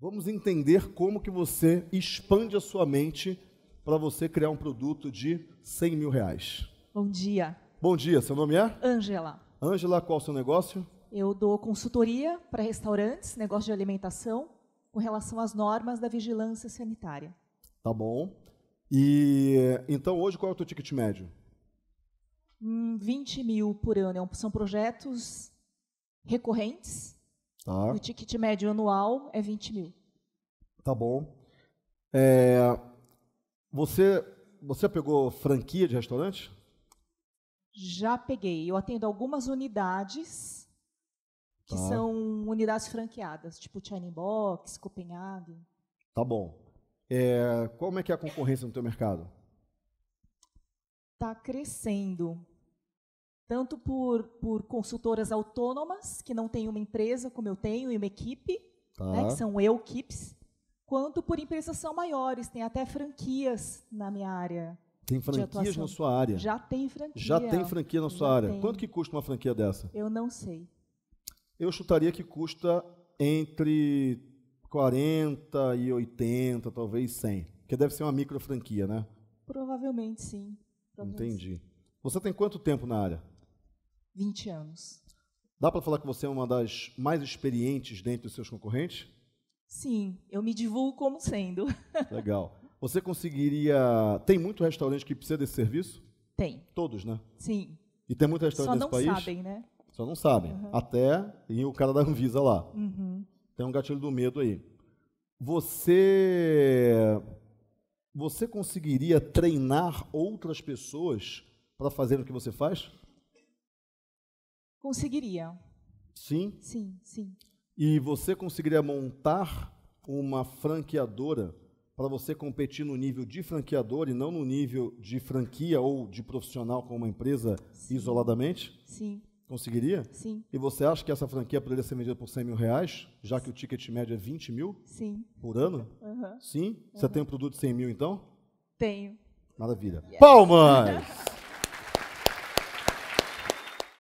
Vamos entender como que você expande a sua mente para você criar um produto de 100 mil reais. Bom dia. Bom dia, seu nome é? Ângela. Ângela, qual é o seu negócio? Eu dou consultoria para restaurantes, negócio de alimentação, com relação às normas da vigilância sanitária. Tá bom. E então hoje qual é o teu ticket médio? Hum, 20 mil por ano. É são projetos recorrentes Tá. O ticket médio anual é 20 mil. Tá bom. É, você, você pegou franquia de restaurante? Já peguei. Eu atendo algumas unidades que tá. são unidades franqueadas, tipo China Box, Copenhague. Tá bom. É, como é que é a concorrência no teu mercado? Está crescendo tanto por, por consultoras autônomas, que não têm uma empresa, como eu tenho, e uma equipe, tá. né, que são eu equipes, quanto por empresas são maiores, tem até franquias na minha área. Tem franquias na sua área? Já tem franquia. Já tem franquia na sua Já área. Tem. Quanto que custa uma franquia dessa? Eu não sei. Eu chutaria que custa entre 40 e 80, talvez 100. Porque deve ser uma micro franquia, né? Provavelmente sim. Provavelmente Entendi. Você tem quanto tempo na área? 20 anos. Dá para falar que você é uma das mais experientes dentre os seus concorrentes? Sim, eu me divulgo como sendo. Legal. Você conseguiria. Tem muito restaurante que precisa desse serviço? Tem. Todos, né? Sim. E tem muito restaurante Só nesse país? Só não sabem, né? Só não sabem. Uhum. Até em o cara da Anvisa lá. Uhum. Tem um gatilho do medo aí. Você. Você conseguiria treinar outras pessoas para fazer o que você faz? Conseguiria. Sim? Sim, sim. E você conseguiria montar uma franqueadora para você competir no nível de franqueador e não no nível de franquia ou de profissional com uma empresa sim. isoladamente? Sim. Conseguiria? Sim. E você acha que essa franquia poderia ser vendida por 100 mil reais, já que o ticket médio é 20 mil? Sim. Por ano? Sim? Você tem um produto de 100 mil, então? Tenho. Maravilha. Yes. Palmas!